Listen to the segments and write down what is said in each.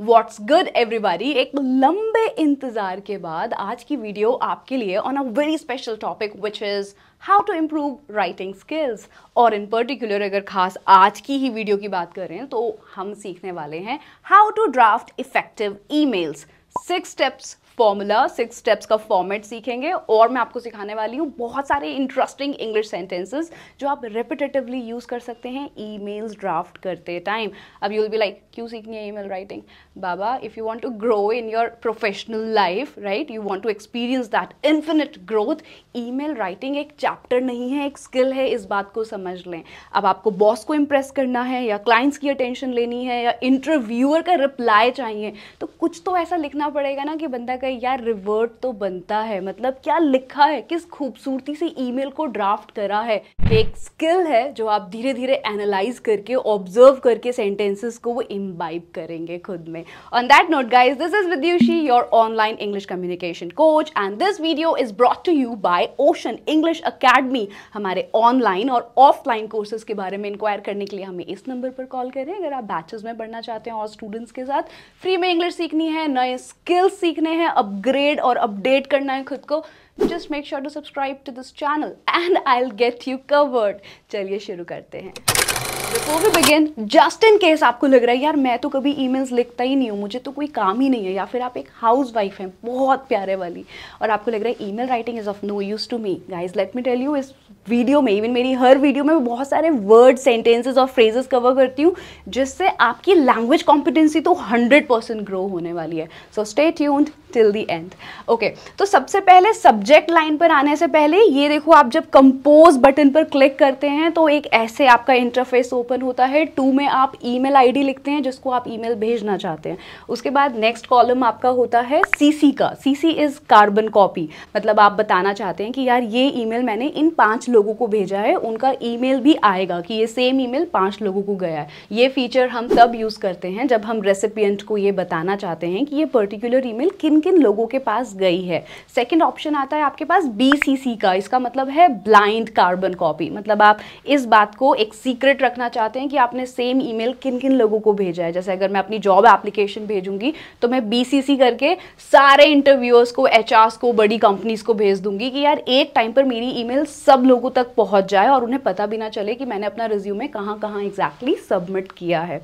What's good everybody एक लंबे इंतज़ार के बाद आज की वीडियो आपके लिए on a very special topic which is how to improve writing skills और इन पर्टिकुलर अगर खास आज की ही वीडियो की बात करें तो हम सीखने वाले हैं how to draft effective emails six steps formula six steps का फॉर्मेट सीखेंगे और मैं आपको सिखाने वाली हूँ बहुत सारे इंटरेस्टिंग इंग्लिश सेंटेंसेस जो आप रिपीटेटिवली यूज़ कर सकते हैं मेल्स ड्राफ्ट करते टाइम अब यू विल बी लाइक क्यों सीखनी है मेल राइटिंग बाबा if you want to grow in your professional life right you want to experience that infinite growth email writing एक चैप्टर नहीं है एक स्किल है इस बात को समझ लें अब आपको बॉस को इम्प्रेस करना है या क्लाइंट्स की अटेंशन लेनी है या इंटरव्यूअर का रिप्लाई चाहिए तो कुछ तो ऐसा लिखना पड़ेगा ना कि बंदा कहीं यार रिवर्ट तो बनता है मतलब क्या लिखा है किस खूबसूरती से ईमेल को ड्राफ्ट करा है एक स्किल है जो आप धीरे धीरे एनालाइज करके ऑब्जर्व करके सेंटेंसेस को वो इम्बाइब करेंगे खुद में on that note guys this is Vidyushi your online English communication coach and this video is brought to you by Ocean English Academy हमारे ऑनलाइन और ऑफलाइन कोर्सेज के बारे में इंक्वायर करने के लिए हमें इस नंबर पर कॉल करें अगर आप बैचेज में पढ़ना चाहते हैं और स्टूडेंट्स के साथ फ्री में इंग्लिश सीखनी है नए स्किल्स सीखने हैं अपग्रेड और अपडेट करना है खुद को just make sure to subscribe to this channel and I will get you covered चलिए शुरू करते हैं before we begin just in case आपको लग रहा है यार मैं तो कभी ईमेल्स लिखता ही नहीं हूँ मुझे तो कोई काम ही नहीं है या फिर आप एक हाउस वाइफ हैं बहुत प्यारे वाली और आपको लग रहा है email writing is of no use to me guys let me tell you इज वीडियो में इवन मेरी हर वीडियो में मैं बहुत सारे वर्ड सेंटेंसेस और फ्रेजेस कवर करती हूँ जिससे आपकी लैंग्वेज कॉम्पिटेंसी तो हंड्रेड परसेंट ग्रो होने वाली है so stay tuned till the end okay तो सबसे पहले सब्जेक्ट लाइन पर आने से पहले ये देखो आप जब कंपोज बटन पर क्लिक करते हैं तो एक ऐसे आपका इंटरफेस ओपन होता है टू में आप ई मेल लिखते हैं जिसको आप ई भेजना चाहते हैं उसके बाद नेक्स्ट कॉलम आपका होता है सीसी का सीसी इज़ कार्बन कॉपी मतलब आप बताना चाहते हैं कि यार ये ई मैंने इन पांच लोगों को भेजा है उनका ईमेल भी आएगा कि ये सेम ईमेल पाँच लोगों को गया है ये फीचर हम तब यूज़ करते हैं जब हम रेसिपियंट को ये बताना चाहते हैं कि ये पर्टिकुलर ईमेल किन किन लोगों के पास गई है सेकेंड ऑप्शन आता है आपके पास बी का इसका मतलब है ब्लाइंड कार्बन कॉपी मतलब आप इस बात को एक सीक्रेट रखना चाहते हैं कि आपने सेम ईमेल किन किन लोगों को भेजा है जैसे अगर मैं अपनी जॉब एप्लीकेशन भेजूंगी तो मैं बी करके सारे इंटरव्यूअर्स को एच को बड़ी कंपनीज को भेज दूंगी कि यार एक टाइम पर मेरी ईमेल सब लोगों लोगों तक पहुंच जाए और उन्हें पता भी ना चले कि मैंने अपना रिज्यूमे कहाँ कहाँ एग्जैक्टली सबमिट किया है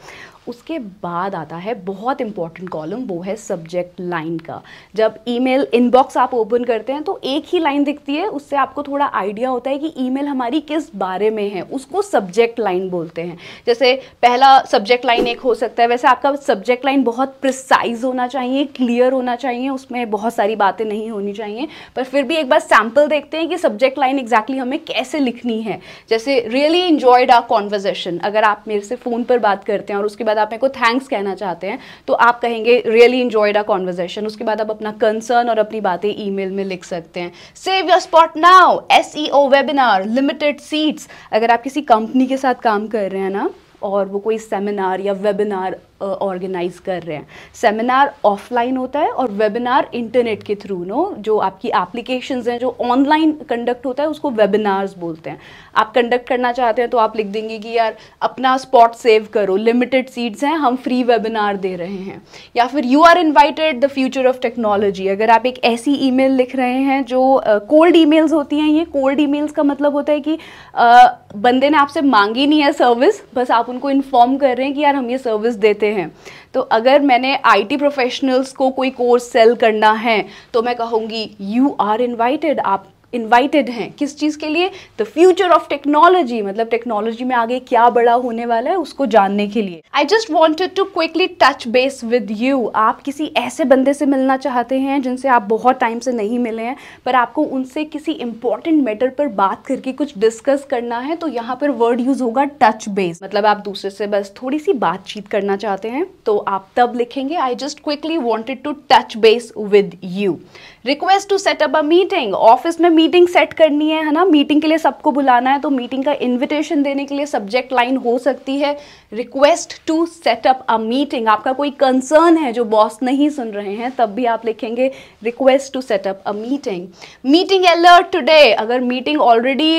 उसके बाद आता है बहुत इंपॉर्टेंट कॉलम वो है सब्जेक्ट लाइन का जब ईमेल इनबॉक्स आप ओपन करते हैं तो एक ही लाइन दिखती है उससे आपको थोड़ा आइडिया होता है कि ईमेल हमारी किस बारे में है उसको सब्जेक्ट लाइन बोलते हैं जैसे पहला सब्जेक्ट लाइन एक हो सकता है वैसे आपका सब्जेक्ट लाइन बहुत प्रिसाइज होना चाहिए क्लियर होना चाहिए उसमें बहुत सारी बातें नहीं होनी चाहिए पर फिर भी एक बार सैम्पल देखते हैं कि सब्जेक्ट लाइन एग्जैक्टली हमें कैसे लिखनी है जैसे रियली इंजॉयड आर कॉन्वर्जेशन अगर आप मेरे से फ़ोन पर बात करते हैं और उसके बाद बाद आप मेरे को थैंक्स कहना चाहते हैं तो आप कहेंगे रियली इंजॉयड अ कॉन्वर्जेशन उसके बाद आप अपना कंसर्न और अपनी बातें ई में लिख सकते हैं save your spot now as webinar limited seats अगर आप किसी कंपनी के साथ काम कर रहे हैं ना और वो कोई सेमिनार या वेबिनार ऑर्गेनाइज कर रहे हैं सेमिनार ऑफलाइन होता है और वेबिनार इंटरनेट के थ्रू नो जो आपकी एप्लीकेशन हैं जो ऑनलाइन कंडक्ट होता है उसको वेबिनार्स बोलते हैं आप कंडक्ट करना चाहते हैं तो आप लिख देंगे कि यार अपना स्पॉट सेव करो लिमिटेड सीट्स हैं हम फ्री वेबिनार दे रहे हैं या फिर you are invited the future of technology अगर आप एक ऐसी ई लिख रहे हैं जो कोल्ड uh, ईमेल्स होती हैं ये कोल्ड ई का मतलब होता है कि uh, बंदे ने आपसे मांगी नहीं है सर्विस बस आप उनको इन्फॉर्म कर रहे हैं कि यार हम ये सर्विस देते हैं तो अगर मैंने आईटी प्रोफेशनल्स को कोई कोर्स सेल करना है तो मैं कहूँगी यू आर इन्वाइटेड आप इनवाइटेड हैं किस चीज़ के लिए द फ्यूचर ऑफ टेक्नोलॉजी मतलब टेक्नोलॉजी में आगे क्या बड़ा होने वाला है उसको जानने के लिए I just wanted to quickly touch base with you आप किसी ऐसे बंदे से मिलना चाहते हैं जिनसे आप बहुत टाइम से नहीं मिले हैं पर आपको उनसे किसी इंपॉर्टेंट मैटर पर बात करके कुछ डिस्कस करना है तो यहाँ पर वर्ड यूज होगा टच बेस मतलब आप दूसरे से बस थोड़ी सी बातचीत करना चाहते हैं तो आप तब लिखेंगे I just quickly wanted to touch base with you request to set up a meeting office में मीटिंग सेट करनी है है ना मीटिंग के लिए सबको बुलाना है तो मीटिंग का इनविटेशन देने के लिए सब्जेक्ट लाइन हो सकती है request to set up a meeting आपका कोई कंसर्न है जो बॉस नहीं सुन रहे हैं तब भी आप लिखेंगे request to set up a meeting meeting alert today अगर meeting already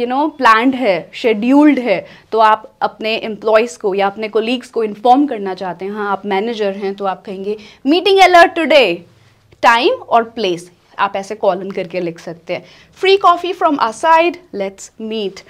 you know planned है शेड्यूल्ड है तो आप अपने एम्प्लॉयज़ को या अपने कोलीग्स को इन्फॉर्म करना चाहते हैं हाँ आप मैनेजर हैं तो आप कहेंगे मीटिंग अलर्ट टुडे टाइम और प्लेस आप ऐसे कॉलन करके लिख सकते हैं free coffee from aside let's meet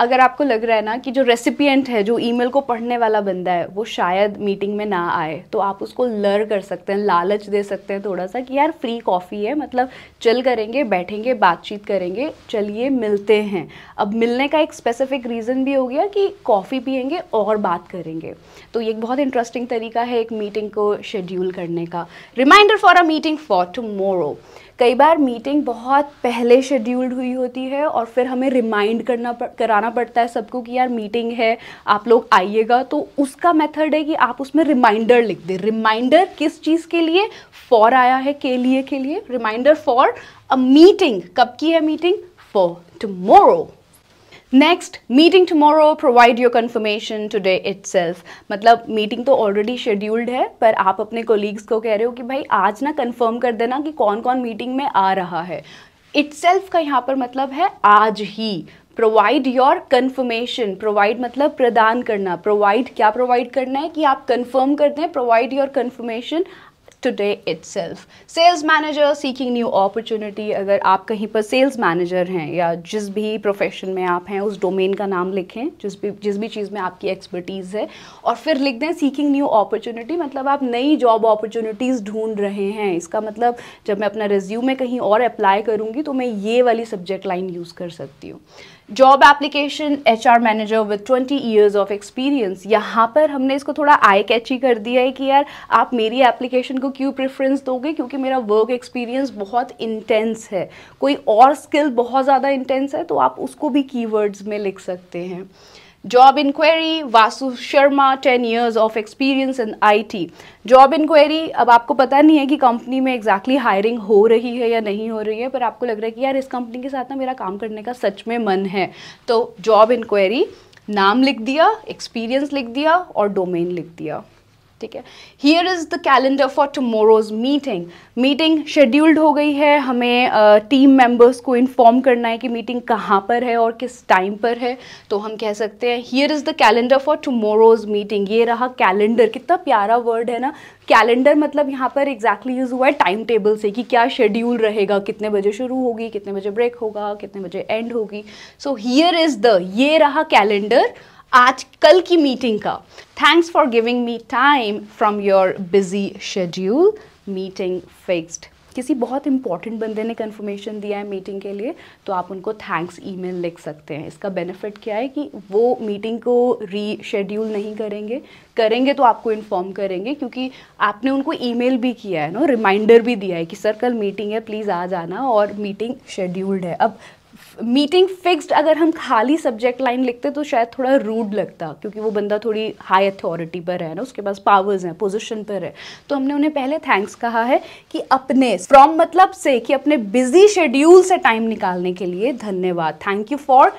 अगर आपको लग रहा है ना कि जो रेसिपियंट है जो ईमेल को पढ़ने वाला बंदा है वो शायद मीटिंग में ना आए तो आप उसको लर कर सकते हैं लालच दे सकते हैं थोड़ा सा कि यार फ्री कॉफ़ी है मतलब चल करेंगे बैठेंगे बातचीत करेंगे चलिए मिलते हैं अब मिलने का एक स्पेसिफिक रीज़न भी हो गया कि कॉफ़ी पियेंगे और बात करेंगे तो ये एक बहुत इंटरेस्टिंग तरीका है एक मीटिंग को शेड्यूल करने का reminder for a meeting for two कई बार मीटिंग बहुत पहले शेड्यूल्ड हुई होती है और फिर हमें रिमाइंड करना पर, कराना पड़ता है सबको कि यार मीटिंग है आप लोग आइएगा तो उसका मेथड है कि आप उसमें रिमाइंडर लिख दें रिमाइंडर किस चीज़ के लिए फॉर आया है के लिए के लिए रिमाइंडर फॉर अ मीटिंग कब की है meeting for tomorrow next meeting tomorrow provide your confirmation today itself मतलब मीटिंग तो ऑलरेडी शेड्यूल्ड है पर आप अपने कोलीग्स को कह रहे हो कि भाई आज ना कन्फर्म कर देना कि कौन कौन मीटिंग में आ रहा है इटसेल्फ का यहाँ पर मतलब है आज ही प्रोवाइड योर कन्फर्मेशन प्रोवाइड मतलब प्रदान करना प्रोवाइड क्या प्रोवाइड करना है कि आप कन्फर्म कर दें provide your confirmation today itself sales manager seeking new opportunity अगर आप कहीं पर सेल्स मैनेजर हैं या जिस भी प्रोफेशन में आप हैं उस डोमेन का नाम लिखें जिस भी जिस भी चीज़ में आपकी एक्सपर्टीज है और फिर लिख दें सीकिंग न्यू अपॉर्चुनिटी मतलब आप नई जॉब अपॉर्चुनिटीज ढूंढ रहे हैं इसका मतलब जब मैं अपना रिज्यूम में कहीं और अप्लाई करूंगी तो मैं ये वाली सब्जेक्ट लाइन यूज़ कर सकती हूँ job application H R manager with twenty years of experience यहाँ पर हमने इसको थोड़ा आई कैची कर दिया है कि यार आप मेरी एप्लीकेशन को क्यों प्रेफरेंस दोगे क्योंकि मेरा वर्क एक्सपीरियंस बहुत इंटेंस है कोई और स्किल बहुत ज़्यादा इंटेंस है तो आप उसको भी कीवर्ड्स में लिख सकते हैं Job inquiry, Vasu Sharma, 10 years of experience in IT. Job enquiry अब आपको पता नहीं है कि कंपनी में एग्जैक्टली exactly हायरिंग हो रही है या नहीं हो रही है पर आपको लग रहा है कि यार इस कंपनी के साथ ना मेरा काम करने का सच में मन है तो जॉब इंक्वायरी नाम लिख दिया एक्सपीरियंस लिख दिया और डोमेन लिख दिया ठीक है here is the calendar for tomorrow's meeting meeting scheduled हो गई है हमें टीम uh, मेंबर्स को इन्फॉर्म करना है कि मीटिंग कहाँ पर है और किस टाइम पर है तो हम कह सकते हैं here is the calendar for tomorrow's meeting ये रहा कैलेंडर कितना प्यारा वर्ड है ना कैलेंडर मतलब यहाँ पर एग्जैक्टली यूज़ हुआ है टाइम टेबल से कि क्या शेड्यूल रहेगा कितने बजे शुरू होगी कितने बजे ब्रेक होगा कितने बजे एंड होगी सो हियर इज़ द ये रहा कैलेंडर आज कल की मीटिंग का thanks for giving me time from your busy schedule meeting fixed किसी बहुत इंपॉर्टेंट बंदे ने कन्फर्मेशन दिया है मीटिंग के लिए तो आप उनको थैंक्स ईमेल लिख सकते हैं इसका बेनिफिट क्या है कि वो मीटिंग को रीशेड्यूल नहीं करेंगे करेंगे तो आपको इन्फॉर्म करेंगे क्योंकि आपने उनको ईमेल भी किया है ना रिमाइंडर भी दिया है कि सर कल मीटिंग है प्लीज़ आ जाना और मीटिंग शेड्यूल्ड है अब मीटिंग फिक्स्ड अगर हम खाली सब्जेक्ट लाइन लिखते तो शायद थोड़ा रूड लगता क्योंकि वो बंदा थोड़ी हाई अथॉरिटी पर है ना उसके पास पावर्स हैं पोजीशन पर है तो हमने उन्हें पहले थैंक्स कहा है कि अपने फ्रॉम मतलब से कि अपने बिजी शेड्यूल से टाइम निकालने के लिए धन्यवाद thank you for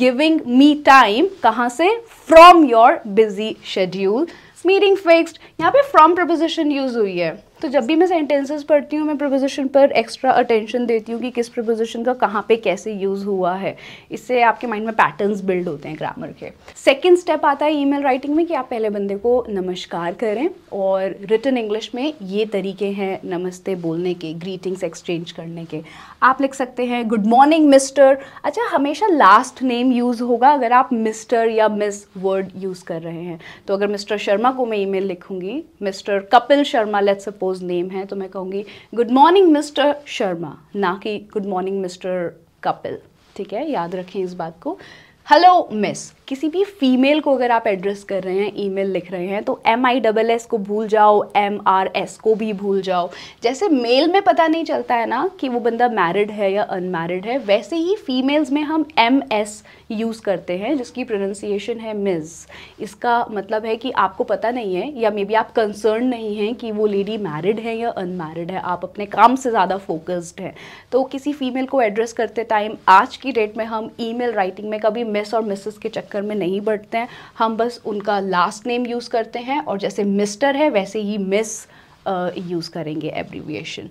giving me time कहाँ से from your busy schedule meeting fixed यहाँ पे फ्रॉम प्रपोजिशन यूज हुई है तो जब भी मैं सेंटेंसेस पढ़ती हूँ मैं प्रपोजिशन पर एक्स्ट्रा अटेंशन देती हूँ कि किस प्रपोजिशन का कहाँ पे कैसे यूज़ हुआ है इससे आपके माइंड में पैटर्न्स बिल्ड होते हैं ग्रामर के सेकेंड स्टेप आता है ईमेल राइटिंग में कि आप पहले बंदे को नमस्कार करें और रिटर्न इंग्लिश में ये तरीके हैं नमस्ते बोलने के ग्रीटिंग्स एक्सचेंज करने के आप लिख सकते हैं गुड मॉर्निंग मिस्टर अच्छा हमेशा लास्ट नेम यूज़ होगा अगर आप मिस्टर या मिस वर्ड यूज़ कर रहे हैं तो अगर मिस्टर शर्मा को मैं ई लिखूंगी mister Kapil Sharma let's suppose suppose name है तो मैं कहूँगी गुड मॉर्निंग मिस्टर शर्मा ना कि गुड मॉर्निंग मिस्टर कपिल ठीक है याद रखें इस बात को हेलो मिस किसी भी फीमेल को अगर आप एड्रेस कर रहे हैं ईमेल लिख रहे हैं तो एम आई डबल एस को भूल जाओ एम आर एस को भी भूल जाओ जैसे मेल में पता नहीं चलता है ना कि वो बंदा मैरिड है या अनमैरिड है वैसे ही फीमेल्स में हम एम एस यूज़ करते हैं जिसकी प्रोनंसिएशन है मिस इसका मतलब है कि आपको पता नहीं है या मे बी आप कंसर्न नहीं हैं कि वो लेडी मैरिड है या अनमैरिड है आप अपने काम से ज़्यादा फोकस्ड हैं तो किसी फीमेल को एड्रेस करते टाइम आज की डेट में हम ईमेल राइटिंग में कभी मिस और मिसेस के चक्कर आंसर में नहीं बढ़ते हैं हम बस उनका लास्ट नेम यूज़ करते हैं और जैसे मिस्टर है वैसे ही मिस यूज़ करेंगे abbreviation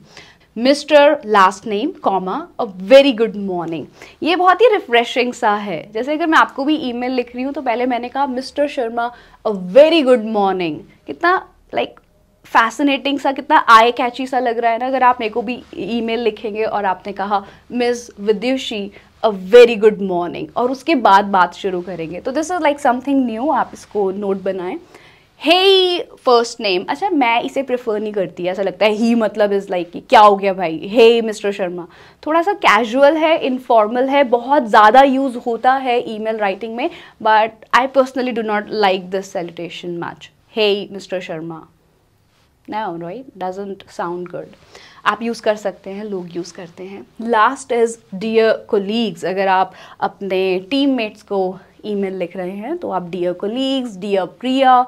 mister last name comma a very good morning ये बहुत ही रिफ्रेशिंग सा है जैसे अगर मैं आपको भी ईमेल लिख रही हूँ तो पहले मैंने कहा mister Sharma a very good morning कितना लाइक like, फैसिनेटिंग सा कितना आई कैची सा लग रहा है ना अगर आप मेरे को भी ईमेल लिखेंगे और आपने कहा miss Vidyushi a very good morning और उसके बाद बात शुरू करेंगे तो this is like something new आप इसको नोट बनाएं हे फर्स्ट नेम अच्छा मैं इसे प्रेफर नहीं करती ऐसा लगता है ही मतलब इज़ लाइक like, क्या हो गया भाई हे मिस्टर शर्मा थोड़ा सा कैजुअल है इनफॉर्मल है बहुत ज़्यादा यूज़ होता है ईमेल राइटिंग में but I personally do not like this salutation much hey mister Sharma noun right doesn't sound good आप यूज़ कर सकते हैं लोग यूज़ करते हैं लास्ट इज़ डियर कोलीग्स अगर आप अपने टीम मेट्स को ईमेल लिख रहे हैं तो आप dear colleagues dear Priya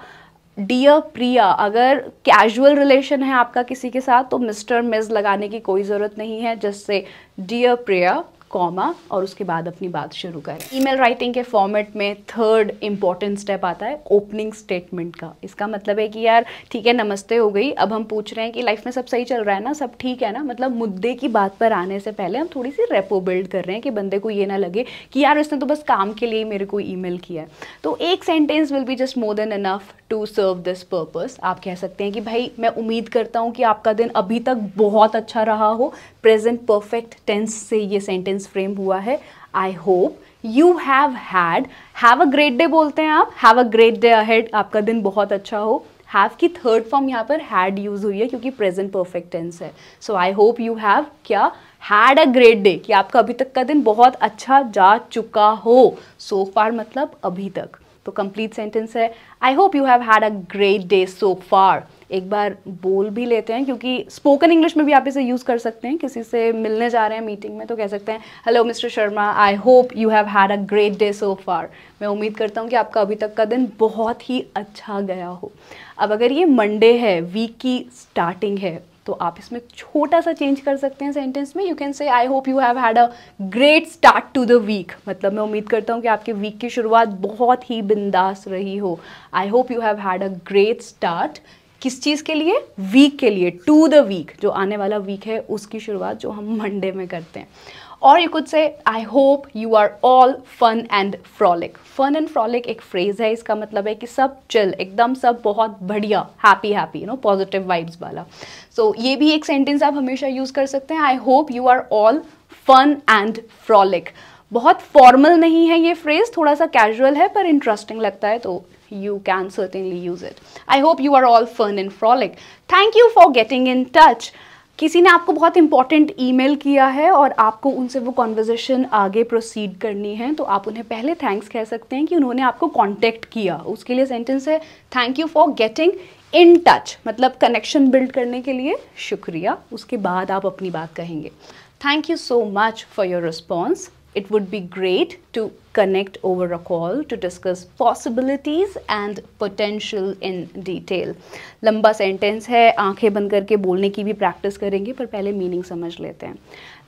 dear Priya अगर कैजुअल रिलेशन है आपका किसी के साथ तो मिस्टर मिस लगाने की कोई ज़रूरत नहीं है जस्ट से डियर प्रिया कॉमा और उसके बाद अपनी बात शुरू करें ईमेल राइटिंग के फॉर्मेट में थर्ड इम्पॉर्टेंट स्टेप आता है ओपनिंग स्टेटमेंट का इसका मतलब है कि यार ठीक है नमस्ते हो गई अब हम पूछ रहे हैं कि लाइफ में सब सही चल रहा है ना सब ठीक है ना मतलब मुद्दे की बात पर आने से पहले हम थोड़ी सी रेपो बिल्ड कर रहे हैं कि बंदे को ये ना लगे कि यार उसने तो बस काम के लिए मेरे को मेल किया है तो एक sentence will be just more than enough to serve this purpose आप कह सकते हैं कि भाई मैं उम्मीद करता हूँ कि आपका दिन अभी तक बहुत अच्छा रहा हो प्रेजेंट परफेक्ट टेंस से ये सेंटेंस फ्रेम हुआ है I hope you have had have a great day बोलते हैं आप have a great day ahead आपका दिन बहुत अच्छा हो हैव की थर्ड फॉर्म यहाँ पर हैड यूज़ हुई है क्योंकि प्रेजेंट परफेक्ट टेंस है so I hope you have क्या हैड अ ग्रेट डे कि आपका अभी तक का दिन बहुत अच्छा जा चुका हो सो so फार मतलब अभी तक तो कंप्लीट सेंटेंस है I hope you have had a great day so far एक बार बोल भी लेते हैं क्योंकि स्पोकन इंग्लिश में भी आप इसे यूज़ कर सकते हैं किसी से मिलने जा रहे हैं मीटिंग में तो कह सकते हैं hello mister Sharma I hope you have had a great day so far मैं उम्मीद करता हूँ कि आपका अभी तक का दिन बहुत ही अच्छा गया हो अब अगर ये मंडे है वीक की स्टार्टिंग है तो आप इसमें छोटा सा चेंज कर सकते हैं सेंटेंस में you can say I hope you have had a great start to the week मतलब मैं उम्मीद करता हूँ कि आपके वीक की शुरुआत बहुत ही बिंदास रही हो I hope you have had a great start किस चीज़ के लिए वीक के लिए टू द वीक जो आने वाला वीक है उसकी शुरुआत जो हम मंडे में करते हैं और यू कुछ say I hope you are all fun and frolic fun and frolic एक फ्रेज है इसका मतलब है कि सब चिल एकदम सब बहुत बढ़िया happy happy you know positive vibes वाला सो so, ये भी एक सेंटेंस आप हमेशा यूज़ कर सकते हैं I hope you are all fun and frolic बहुत फॉर्मल नहीं है ये फ्रेज़ थोड़ा सा कैजुअल है पर इंटरेस्टिंग लगता है तो you can certainly use it. I hope you are all fun and frolic. Thank you for getting in touch. किसी ने आपको बहुत इंपॉर्टेंट ईमेल किया है और आपको उनसे वो कॉन्वर्जेशन आगे प्रोसीड करनी है तो आप उन्हें पहले थैंक्स कह सकते हैं कि उन्होंने आपको कांटेक्ट किया उसके लिए सेंटेंस है thank you for getting in touch मतलब कनेक्शन बिल्ड करने के लिए शुक्रिया उसके बाद आप अपनी बात कहेंगे thank you so much for your response it would be great to connect over a call to discuss possibilities and potential in detail. लंबा sentence है आंखें बंद करके बोलने की भी practice करेंगे पर पहले meaning समझ लेते हैं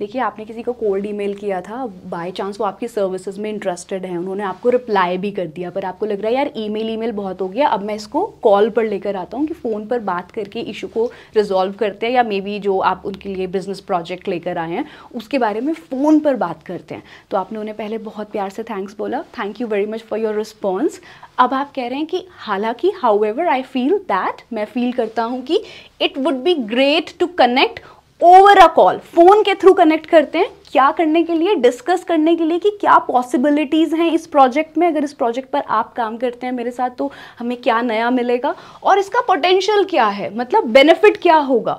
देखिए आपने किसी को कोल्ड ईमेल किया था बाय चांस वो आपकी सर्विसेज में इंटरेस्टेड है उन्होंने आपको रिप्लाई भी कर दिया पर आपको लग रहा है यार ईमेल ईमेल बहुत हो गया अब मैं इसको कॉल पर लेकर आता हूँ कि फ़ोन पर बात करके इशू को रिजॉल्व करते हैं या मे बी जो आप उनके लिए बिजनेस प्रोजेक्ट लेकर आए हैं उसके बारे में फ़ोन पर बात करते हैं तो आपने उन्हें पहले बहुत प्यार से थैंक्स बोला thank you very much for your response अब आप कह रहे हैं कि हालांकि however I feel that मैं फील करता हूँ कि it would be great to connect over a call phone के थ्रू कनेक्ट करते हैं क्या करने के लिए डिस्कस करने के लिए कि क्या पॉसिबिलिटीज़ हैं इस प्रोजेक्ट में अगर इस प्रोजेक्ट पर आप काम करते हैं मेरे साथ तो हमें क्या नया मिलेगा और इसका पोटेंशियल क्या है मतलब बेनिफिट क्या होगा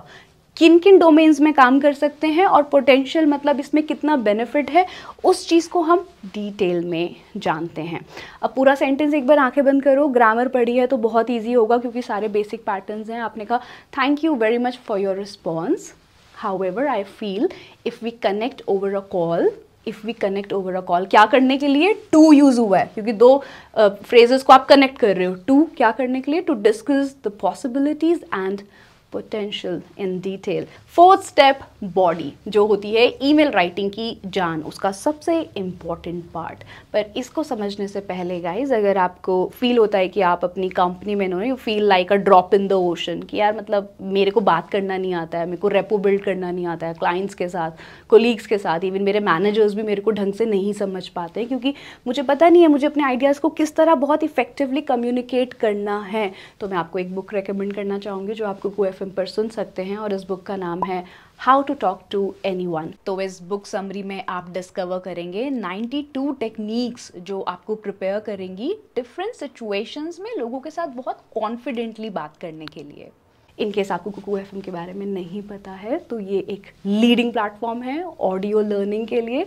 किन किन डोमेन्स में काम कर सकते हैं और पोटेंशियल मतलब इसमें कितना बेनिफिट है उस चीज़ को हम डिटेल में जानते हैं अब पूरा सेंटेंस एक बार आंखें बंद करो ग्रामर पढ़ी है तो बहुत ईजी होगा क्योंकि सारे बेसिक पैटर्न्स हैं आपने कहा thank you very much for your response however I feel if we connect over a call if we connect over a call क्या करने के लिए टू यूज़ हुआ है क्योंकि दो फ्रेजेस uh, को आप कनेक्ट कर रहे हो टू क्या करने के लिए to discuss the possibilities and potential in detail fourth step body जो होती है ईमेल राइटिंग की जान उसका सबसे इम्पॉर्टेंट पार्ट पर इसको समझने से पहले गाइज अगर आपको फील होता है कि आप अपनी कंपनी में no you feel like a drop in the ocean कि यार मतलब मेरे को बात करना नहीं आता है मेरे को रेपो बिल्ड करना नहीं आता है क्लाइंट्स के साथ कोलीग्स के साथ इवन मेरे मैनेजर्स भी मेरे को ढंग से नहीं समझ पाते क्योंकि मुझे पता नहीं है मुझे अपने आइडियाज़ को किस तरह बहुत इफेक्टिवली कम्युनिकेट करना है तो मैं आपको एक बुक रिकमेंड करना चाहूँगी जो आपको को एम पर सुन सकते हैं और इस बुक का नाम है how to talk to anyone तो इस बुक समरी में आप डिस्कवर करेंगे 92 टेक्निक्स जो आपको प्रिपेयर करेंगी डिफरेंट सिचुएशंस में लोगों के साथ बहुत कॉन्फिडेंटली बात करने के लिए इन केस आपको कुकू एफ के बारे में नहीं पता है तो ये एक लीडिंग प्लेटफॉर्म है ऑडियो लर्निंग के लिए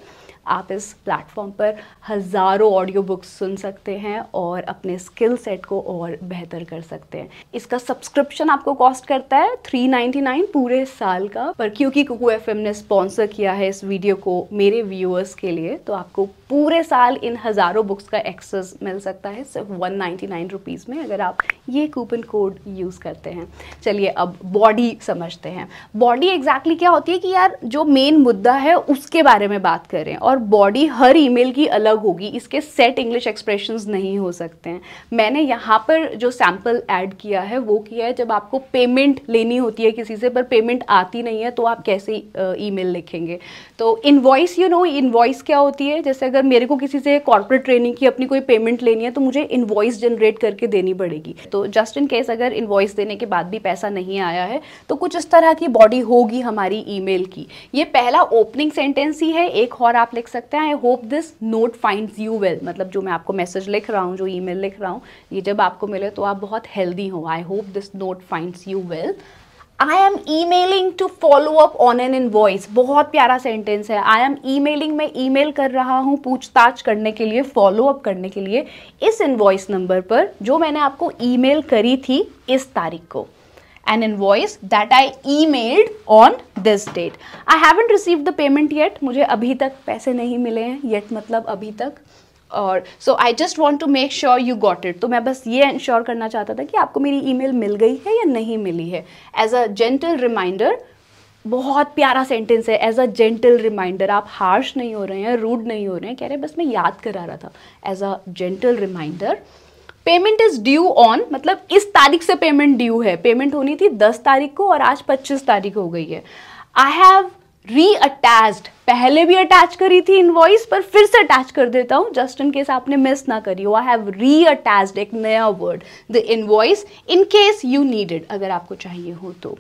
आप इस प्लेटफॉर्म पर हज़ारों ऑडियो बुक्स सुन सकते हैं और अपने स्किल सेट को और बेहतर कर सकते हैं इसका सब्सक्रिप्शन आपको कॉस्ट करता है 399 पूरे साल का पर क्योंकि कुकू एफ ने स्पॉन्सर किया है इस वीडियो को मेरे व्यूअर्स के लिए तो आपको पूरे साल इन हज़ारों बुक्स का एक्सेस मिल सकता है सिर्फ वन नाइन्टी नाइन रुपीज़ में अगर आप ये कूपन कोड यूज़ करते हैं चलिए अब बॉडी समझते हैं बॉडी एग्जैक्टली क्या होती है कि यार जो मेन मुद्दा है उसके बारे में बात करें और बॉडी हर ईमेल की अलग होगी इसके सेट इंग्लिश एक्सप्रेशन नहीं हो सकते हैं मैंने यहाँ पर जो सैम्पल ऐड किया है वो किया है जब आपको पेमेंट लेनी होती है किसी से पर पेमेंट आती नहीं है तो आप कैसे ई लिखेंगे तो इन्वॉइस यू नो इन्वॉइस क्या होती है जैसे अगर अगर मेरे को किसी से कॉर्पोरेट ट्रेनिंग की अपनी कोई पेमेंट लेनी है तो मुझे इन्वॉइस जनरेट करके देनी पड़ेगी तो जस्ट इन केस अगर इन्वॉइस देने के बाद भी पैसा नहीं आया है तो कुछ इस तरह की बॉडी होगी हमारी ई की ये पहला ओपनिंग सेंटेंस ही है एक और आप लिख सकते हैं I hope this note find you well मतलब जो मैं आपको मैसेज लिख रहा हूँ जो ई लिख रहा हूँ ये जब आपको मिले तो आप बहुत हेल्दी हो I hope this note finds you well I am emailing to follow up on an invoice बहुत प्यारा सेंटेंस है आई एम ई मेलिंग मैं ई मेल कर रहा हूँ पूछताछ करने के लिए फॉलो अप करने के लिए इस इन वॉइस नंबर पर जो मैंने आपको ई मेल करी थी इस तारीख को an invoice that I emailed on this date I haven't received the payment yet मुझे अभी तक पैसे नहीं मिले हैं येट मतलब अभी तक और so I just want to make sure you got it तो मैं बस ये इंश्योर करना चाहता था कि आपको मेरी मेल मिल गई है या नहीं मिली है एज अ जेंटल रिमाइंडर बहुत प्यारा सेंटेंस है एज अ जेंटल रिमाइंडर आप हार्श नहीं हो रहे हैं रूड नहीं हो रहे हैं कह रहे हैं बस मैं याद करा रहा था as a gentle reminder payment is due on मतलब इस तारीख से पेमेंट ड्यू है पेमेंट होनी थी दस तारीख को और आज पच्चीस तारीख हो गई है आई हैव रीअटैच्ड पहले भी अटैच करी थी इनवॉइस पर फिर से अटैच कर देता हूँ जस्ट इन केस आपने मिस ना करी हो आई हैव रीअटैच्ड एक नया word the invoice in case you needed अगर आपको चाहिए हो तो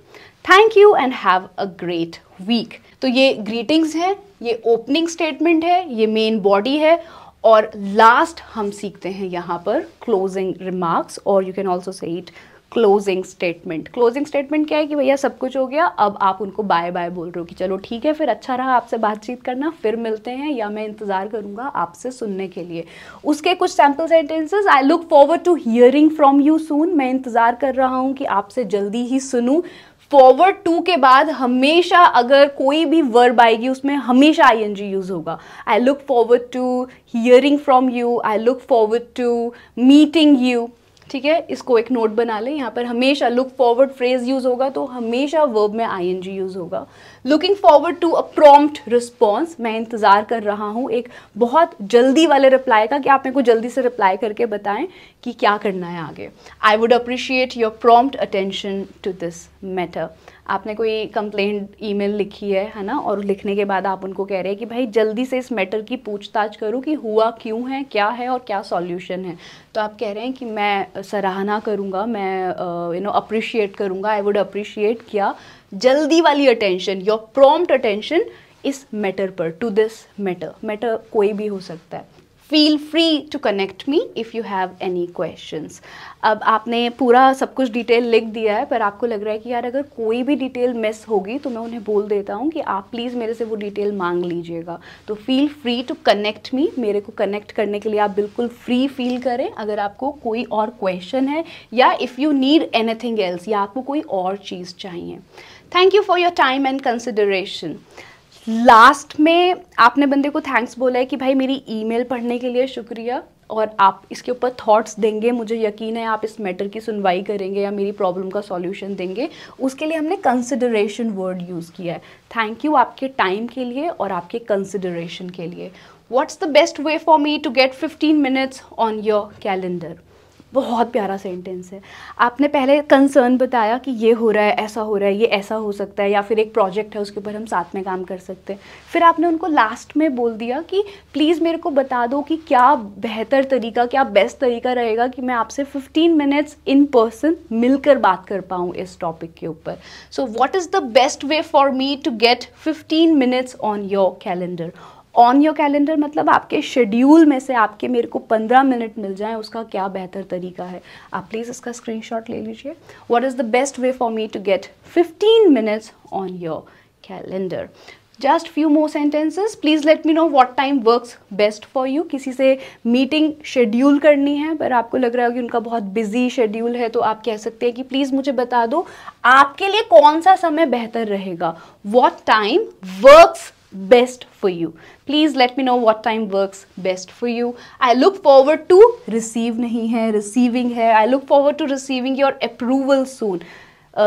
thank you and have a great week तो ये ग्रीटिंग्स है ये ओपनिंग स्टेटमेंट है ये मेन बॉडी है और लास्ट हम सीखते हैं यहाँ पर क्लोजिंग रिमार्क्स और you can also say it closing statement closing statement क्या है कि भैया सब कुछ हो गया अब आप उनको बाय बाय बोल रहे हो कि चलो ठीक है फिर अच्छा रहा आपसे बातचीत करना फिर मिलते हैं या मैं इंतज़ार करूँगा आपसे सुनने के लिए उसके कुछ sample sentences I look forward to hearing from you soon मैं इंतज़ार कर रहा हूँ कि आपसे जल्दी ही सुनूँ फॉरवर्ड टू के बाद हमेशा अगर कोई भी वर्ब आएगी उसमें हमेशा आई एन जी यूज़ होगा I look forward to hearing from you I look forward to meeting you ठीक है इसको एक नोट बना लें यहाँ पर हमेशा लुक फॉरवर्ड फ्रेज यूज़ होगा तो हमेशा वर्ब में आई एन जी यूज़ होगा looking forward to a prompt response मैं इंतज़ार कर रहा हूँ एक बहुत जल्दी वाले रिप्लाई का कि आप मेरे को जल्दी से रिप्लाई करके बताएं कि क्या करना है आगे I would appreciate your prompt attention to this matter आपने कोई कंप्लेंट ईमेल लिखी है है ना और लिखने के बाद आप उनको कह रहे हैं कि भाई जल्दी से इस मैटर की पूछताछ करूँ कि हुआ क्यों है क्या है और क्या सॉल्यूशन है तो आप कह रहे हैं कि मैं सराहना करूँगा मैं यू नो अप्रिशिएट करूँगा आई वुड अप्रिशिएट किया जल्दी वाली अटेंशन योर प्रॉम्प्ट अटेंशन इस मैटर पर टू दिस मैटर मैटर कोई भी हो सकता है feel free to connect me if you have any questions अब आपने पूरा सब कुछ डिटेल लिख दिया है पर आपको लग रहा है कि यार अगर कोई भी डिटेल मिस होगी तो मैं उन्हें बोल देता हूँ कि आप प्लीज़ मेरे से वो डिटेल मांग लीजिएगा तो feel free to connect me मेरे को कनेक्ट करने के लिए आप बिल्कुल फ्री फील करें अगर आपको कोई और क्वेश्चन है या if you need anything else या आपको कोई और चीज़ चाहिए thank you for your time and consideration last में आपने बंदे को थैंक्स बोला है कि भाई मेरी ईमेल पढ़ने के लिए शुक्रिया और आप इसके ऊपर थॉट्स देंगे मुझे यकीन है आप इस मैटर की सुनवाई करेंगे या मेरी प्रॉब्लम का सॉल्यूशन देंगे उसके लिए हमने कंसिडरेशन वर्ड यूज़ किया है थैंक यू आपके टाइम के लिए और आपके कंसिडरेशन के लिए what's the best way for me to get 15 minutes on your calendar बहुत प्यारा सेंटेंस है आपने पहले कंसर्न बताया कि ये हो रहा है ऐसा हो रहा है ये ऐसा हो सकता है या फिर एक प्रोजेक्ट है उसके ऊपर हम साथ में काम कर सकते हैं फिर आपने उनको लास्ट में बोल दिया कि प्लीज़ मेरे को बता दो कि क्या बेहतर तरीका क्या बेस्ट तरीका रहेगा कि मैं आपसे फ़िफ्टीन मिनट्स इन पर्सन मिलकर बात कर पाऊँ इस टॉपिक के ऊपर so what is the best way for me to get fifteen minutes on your calendar on your calendar मतलब आपके शेड्यूल में से आपके मेरे को पंद्रह मिनट मिल जाए उसका क्या बेहतर तरीका है आप प्लीज़ इसका स्क्रीनशॉट ले लीजिए what is the best way for me to get fifteen minutes on your calendar just few more sentences please let me know what time work best for you किसी से मीटिंग शेड्यूल करनी है पर आपको लग रहा है कि उनका बहुत बिजी शेड्यूल है तो आप कह सकते हैं कि प्लीज़ मुझे बता दो आपके लिए कौन सा समय बेहतर रहेगा what time works best for you. Please let me know what time works best for you. I look forward to receive nahi hai, receiving hai. I look forward to receiving your approval soon.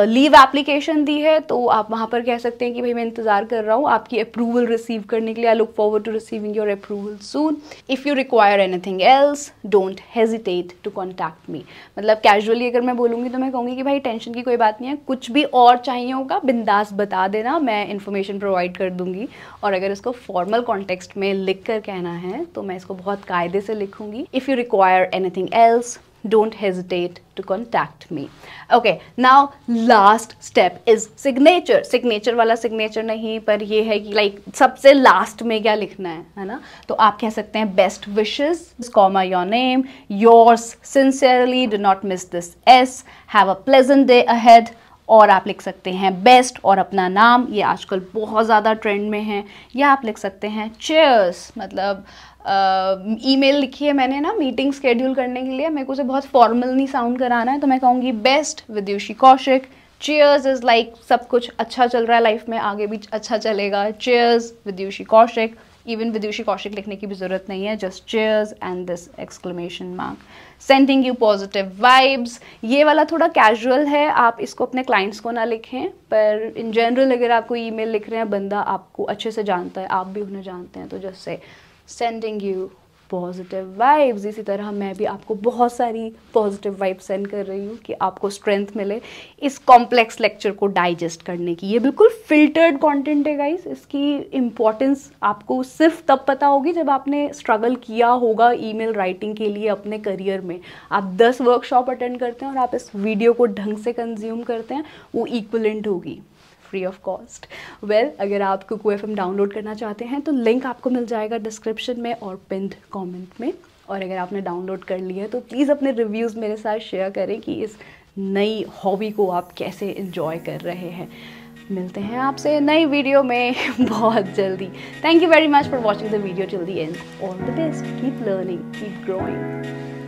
Leave application दी है तो आप वहाँ पर कह सकते हैं कि भाई मैं इंतज़ार कर रहा हूँ आपकी अप्रूवल रिसीव करने के लिए I look forward to receiving your approval soon if you require anything else don't hesitate to contact me मतलब कैजुअली अगर मैं बोलूँगी तो मैं कहूँगी कि भाई टेंशन की कोई बात नहीं है कुछ भी और चाहिए होगा बिंदास बता देना मैं इन्फॉर्मेशन प्रोवाइड कर दूँगी और अगर इसको फॉर्मल कॉन्टेक्स्ट में लिख कर कहना है तो मैं इसको बहुत कायदे से लिखूँगी if you require anything else don't hesitate to contact me okay now last step is signature signature wala signature nahi par ye hai ki like sabse last mein kya likhna hai hai na to aap keh sakte hain best wishes comma your name yours sincerely do not miss this s have a pleasant day ahead और आप लिख सकते हैं best और अपना नाम ये आजकल बहुत ज़्यादा ट्रेंड में है या आप लिख सकते हैं चेयर्स मतलब ईमेल uh, लिखी है मैंने ना मीटिंग स्केड्यूल करने के लिए मेरे को उसे बहुत फॉर्मल नहीं साउंड कराना है तो मैं कहूँगी best Vidyushi Kaushik cheers is like सब कुछ अच्छा चल रहा है लाइफ में आगे भी अच्छा चलेगा चेयर्स विद्युषी कौशिक इवन विदुषी कौशिक लिखने की भी ज़रूरत नहीं है just cheers and this exclamation mark sending you positive vibes ये वाला थोड़ा कैजुअल है आप इसको अपने क्लाइंट्स को ना लिखें पर इन जनरल अगर आपको ई लिख रहे हैं बंदा आपको अच्छे से जानता है आप भी उन्हें जानते हैं तो just say sending you positive vibes इसी तरह मैं भी आपको बहुत सारी पॉजिटिव वाइब्स सेंड कर रही हूँ कि आपको स्ट्रेंथ मिले इस कॉम्प्लेक्स लेक्चर को डाइजेस्ट करने की ये बिल्कुल फिल्टर्ड कंटेंट है गाइस इसकी इम्पॉर्टेंस आपको सिर्फ तब पता होगी जब आपने स्ट्रगल किया होगा ईमेल राइटिंग के लिए अपने करियर में आप दस वर्कशॉप अटेंड करते हैं और आप इस वीडियो को ढंग से कंज्यूम करते हैं वो इक्वलेंट होगी फ्री ऑफ कॉस्ट वेल अगर आप कुकू एफ डाउनलोड करना चाहते हैं तो लिंक आपको मिल जाएगा डिस्क्रिप्शन में और पिंड कॉमेंट में और अगर आपने डाउनलोड कर लिया है तो प्लीज़ अपने रिव्यूज़ मेरे साथ शेयर करें कि इस नई हॉबी को आप कैसे इन्जॉय कर रहे हैं मिलते हैं आपसे नई वीडियो में बहुत जल्दी thank you very much for watching the video till the end all the best keep learning keep growing